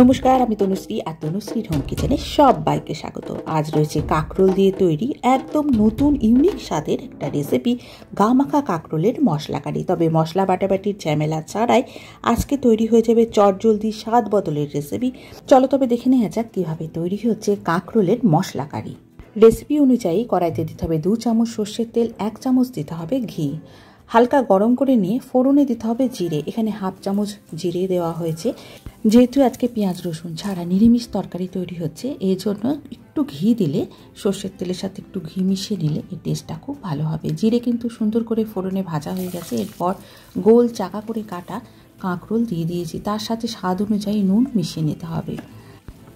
নমস্কার আমি তনুশ্রী আর তনুশ্রীর হোম কিচেনে সব বাইকে স্বাগত আজ রয়েছে কাঁকরোল দিয়ে তৈরি একদম নতুন ইউনিক স্বাদের একটা রেসিপি গামাখা কাঁকরোলের মশলা তবে মশলা বাটাবাটির ঝামেলা ছাড়াই আজকে তৈরি হয়ে যাবে চটজলদি স্বাদ বদলের রেসিপি চলো তবে দেখে নেওয়া যাক কীভাবে তৈরি হচ্ছে কাঁকরোলের মশলা কারি রেসিপি অনুযায়ী কড়াইতে দিতে হবে দু চামচ সর্ষের তেল এক চামচ দিতে হবে ঘি হালকা গরম করে নিয়ে ফোড়নে দিতে হবে জিরে এখানে হাফ চামচ জিরে দেওয়া হয়েছে যেহেতু আজকে পেঁয়াজ রসুন ছাড়া নিরামিষ তরকারি তৈরি হচ্ছে এই জন্য একটু ঘি দিলে সর্ষের তেলের সাথে একটু ঘি মিশিয়ে নিলে এর টেস্টটা খুব ভালো হবে জিরে কিন্তু সুন্দর করে ফোড়নে ভাজা হয়ে গেছে এরপর গোল চাকা করে কাটা কাঁকরোল দিয়ে দিয়েছি তার সাথে স্বাদ অনুযায়ী নুন মিশিয়ে নিতে হবে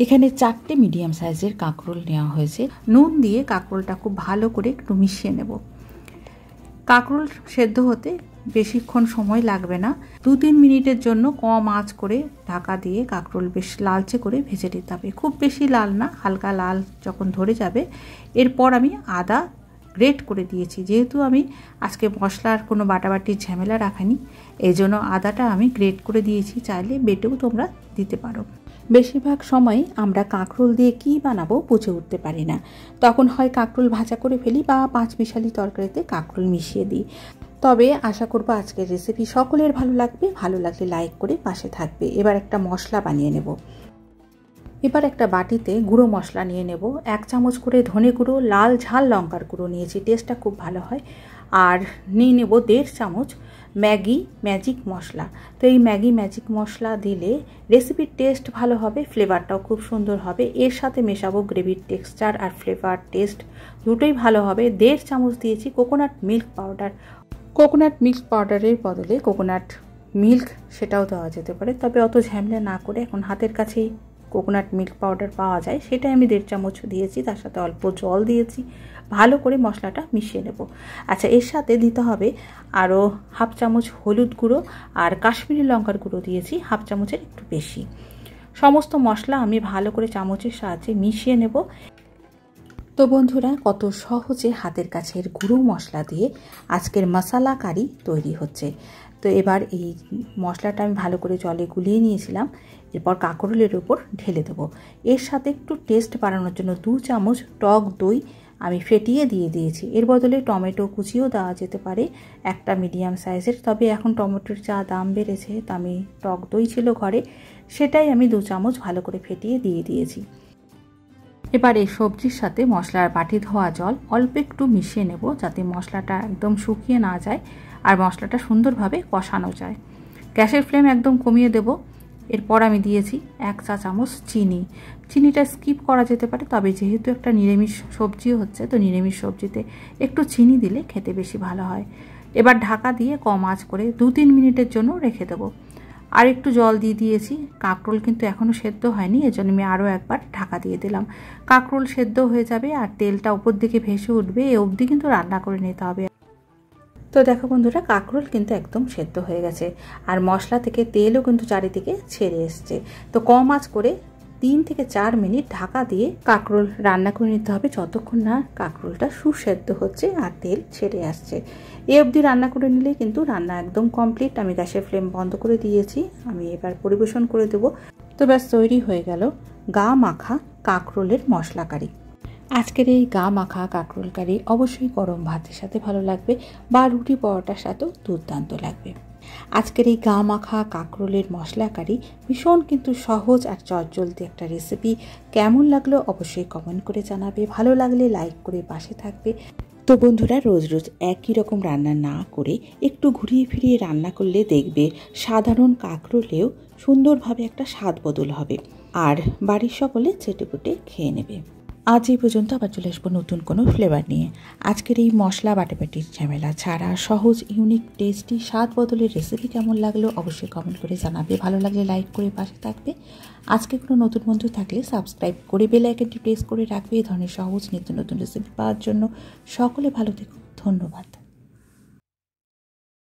এখানে চারটে মিডিয়াম সাইজের কাঁকরোল নেওয়া হয়েছে নুন দিয়ে কাঁকরোলটা খুব ভালো করে একটু মিশিয়ে নেব কাঁকরোল সেদ্ধ হতে বেশিক্ষণ সময় লাগবে না দু তিন মিনিটের জন্য কম আঁচ করে ঢাকা দিয়ে কাঁকরোল বেশ লালচে করে ভেজে নিতে হবে খুব বেশি লাল না হালকা লাল যখন ধরে যাবে এরপর আমি আদা গ্রেট করে দিয়েছি যেহেতু আমি আজকে মশলার কোনো বাটাবাটির ঝামেলা রাখিনি এই জন্য আদাটা আমি গ্রেট করে দিয়েছি চাইলে বেটেও তোমরা দিতে পারো বেশিরভাগ সময় আমরা কাঁকরোল দিয়ে কি বানাবো বুঝে উঠতে পারি না তখন হয় কাঁকরোল ভাজা করে ফেলি বা পাঁচ মিশালি তরকারিতে কাঁকরোল মিশিয়ে দিই তবে আশা করবো আজকের রেসিপি সকলের ভালো লাগবে ভালো লাগলে লাইক করে পাশে থাকবে এবার একটা মশলা বানিয়ে নেব এবার একটা বাটিতে গুঁড়ো মশলা নিয়ে নেব এক চামচ করে ধনে গুঁড়ো লাল ঝাল লঙ্কার গুঁড়ো নিয়েছি টেস্টটা খুব ভালো হয় আর নিয়ে নেব দেড় চামচ ম্যাগি ম্যাজিক মশলা তো এই ম্যাগি ম্যাজিক মশলা দিলে রেসিপির টেস্ট ভালো হবে ফ্লেভারটাও খুব সুন্দর হবে এর সাথে মেশাবো গ্রেভির টেক্সচার আর ফ্লেভার টেস্ট দুটোই ভালো হবে দেড় চামচ দিয়েছি coconut milk powder coconut milk পাউডারের বদলে কোকোনাট মিল্ক সেটাও দেওয়া যেতে পারে তবে অত ঝামেলা না করে এখন হাতের কাছেই কোকোনাট মিল্ক পাউডার পাওয়া যায় সেটাই আমি দেড় চামচ দিয়েছি তার সাথে অল্প জল দিয়েছি ভালো করে মশলাটা মিশিয়ে নেব আচ্ছা এর সাথে দিতে হবে আরও হাফ চামচ হলুদ গুঁড়ো আর কাশ্মীরি লঙ্কার গুঁড়ো দিয়েছি হাফ চামচের একটু বেশি সমস্ত মশলা আমি ভালো করে চামচের সাহায্যে মিশিয়ে নেব তো বন্ধুরা কত সহজে হাতের কাছের গুঁড়ো মশলা দিয়ে আজকের মশালা কারি তৈরি হচ্ছে তো এবার এই মশলাটা আমি ভালো করে জলে গুলিয়ে নিয়েছিলাম এরপর কাঁকরোলের ওপর ঢেলে দেবো এর সাথে একটু টেস্ট বাড়ানোর জন্য দু চামচ টক দই আমি ফেটিয়ে দিয়ে দিয়েছি এর বদলে টমেটো কুচিও দেওয়া যেতে পারে একটা মিডিয়াম সাইজের তবে এখন টমেটোর যা দাম বেড়েছে তা আমি টক দই ছিল ঘরে সেটাই আমি দু চামচ ভালো করে ফেটিয়ে দিয়ে দিয়েছি এবার এই সবজির সাথে মশলার বাটি ধোয়া জল অল্প একটু মিশিয়ে নেব যাতে মশলাটা একদম শুকিয়ে না যায় আর মশলাটা সুন্দরভাবে কষানো যায় গ্যাসের ফ্লেম একদম কমিয়ে দেব এরপর আমি দিয়েছি এক চা চামচ চিনি চিনিটা স্কিপ করা যেতে পারে তবে যেহেতু একটা নিরামিষ সবজি হচ্ছে তো নিরামিষ সবজিতে একটু চিনি দিলে খেতে বেশি ভালো হয় এবার ঢাকা দিয়ে কম আঁচ করে দু তিন মিনিটের জন্য রেখে দেবো আর একটু জল দিয়ে দিয়েছি কাঁকরোল কিন্তু এখনও সেদ্ধ হয়নি এজন্য আমি আরও একবার ঢাকা দিয়ে দিলাম কাঁকরোল সেদ্ধ হয়ে যাবে আর তেলটা উপর দিকে ভেসে উঠবে এ অবধি কিন্তু রান্না করে নিতে হবে তো দেখো বন্ধুরা কাঁকরোল কিন্তু একদম সেদ্ধ হয়ে গেছে আর মশলা থেকে তেলও কিন্তু চারিদিকে ছেড়ে এসছে তো কম আঁচ করে তিন থেকে চার মিনিট ঢাকা দিয়ে কাঁকরোল রান্না করে নিতে হবে যতক্ষণ না কাঁকরোলটা সুসেদ্ধ হচ্ছে আর তেল ছেড়ে আসছে এ অবধি রান্না করে নিলে কিন্তু রান্না একদম কমপ্লিট আমি গ্যাসের ফ্লেম বন্ধ করে দিয়েছি আমি এবার পরিবেশন করে দেব তো ব্যাস তৈরি হয়ে গেল গা মাখা কাঁকরোলের মশলা কারি আজকের এই গা মাখা কাঁকরোল কারি অবশ্যই গরম ভাতের সাথে ভালো লাগবে বা রুটি পরোটার সাথেও দুর্দান্ত লাগবে আজকের এই গা মাখা কাঁকরোলের মশলা কারি ভীষণ কিন্তু সহজ আর চটজলদি একটা রেসিপি কেমন লাগলো অবশ্যই কমেন্ট করে জানাবে ভালো লাগলে লাইক করে পাশে থাকবে তো বন্ধুরা রোজ রোজ একই রকম রান্না না করে একটু ঘুরিয়ে ফিরিয়ে রান্না করলে দেখবে সাধারণ কাঁকরোলেও সুন্দরভাবে একটা স্বাদ বদল হবে আর বাড়ির সকলে চেটেপুটে খেয়ে নেবে আজ এই পর্যন্ত আবার চলে আসবো নতুন কোনো ফ্লেভার নিয়ে আজকের এই মশলা বাটাবাটির ঝামেলা ছাড়া সহজ ইউনিক টেস্টি স্বাদ বদলের রেসিপি কেমন লাগলো অবশ্যই কমেন্ট করে জানাবে ভালো লাগলে লাইক করে পাশে থাকবে আজকে কোনো নতুন বন্ধু থাকলে সাবস্ক্রাইব করে বেল আইকনটি প্রেস করে রাখবে এই ধরনের সহজ নিত্য নতুন রেসিপি পাওয়ার জন্য সকলে ভালো থেকো ধন্যবাদ